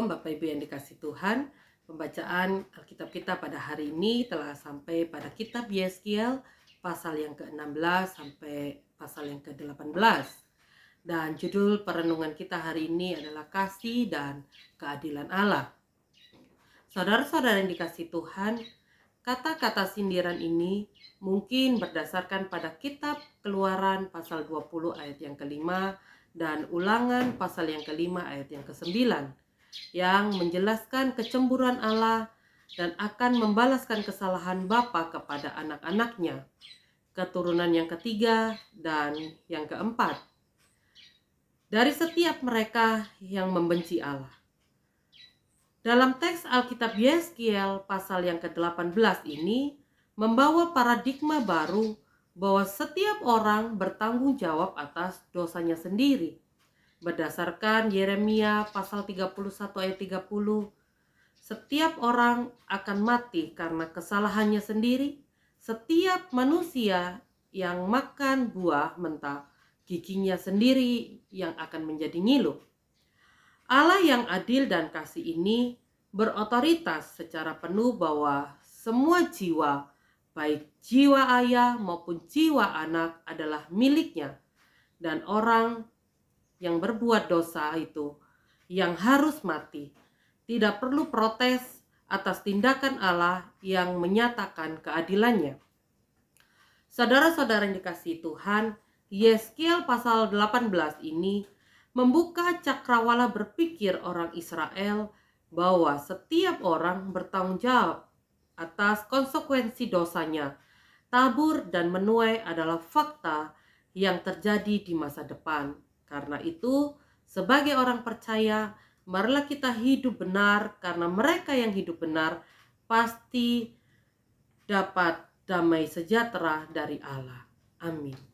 Shalom Bapak Ibu yang dikasih Tuhan Pembacaan Alkitab kita pada hari ini telah sampai pada kitab Yeskiel Pasal yang ke-16 sampai pasal yang ke-18 Dan judul perenungan kita hari ini adalah Kasih dan Keadilan Allah Saudara-saudara yang dikasih Tuhan Kata-kata sindiran ini mungkin berdasarkan pada kitab keluaran pasal 20 ayat yang kelima dan ulangan pasal yang kelima ayat yang kesembilan yang menjelaskan kecemburuan Allah dan akan membalaskan kesalahan Bapa kepada anak-anaknya. Keturunan yang ketiga dan yang keempat. Dari setiap mereka yang membenci Allah. Dalam teks Alkitab Yeskiel pasal yang ke-18 ini membawa paradigma baru bahwa setiap orang bertanggung jawab atas dosanya sendiri Berdasarkan Yeremia pasal 31 ayat 30, setiap orang akan mati karena kesalahannya sendiri. Setiap manusia yang makan buah mentah giginya sendiri yang akan menjadi ngilu. Allah yang adil dan kasih ini berotoritas secara penuh bahwa semua jiwa, baik jiwa ayah maupun jiwa anak adalah miliknya dan orang yang berbuat dosa itu yang harus mati. Tidak perlu protes atas tindakan Allah yang menyatakan keadilannya. Saudara-saudara yang dikasih Tuhan, Yeskiel pasal 18 ini membuka cakrawala berpikir orang Israel bahwa setiap orang bertanggung jawab atas konsekuensi dosanya. Tabur dan menuai adalah fakta yang terjadi di masa depan. Karena itu, sebagai orang percaya, marilah kita hidup benar, karena mereka yang hidup benar pasti dapat damai sejahtera dari Allah. Amin.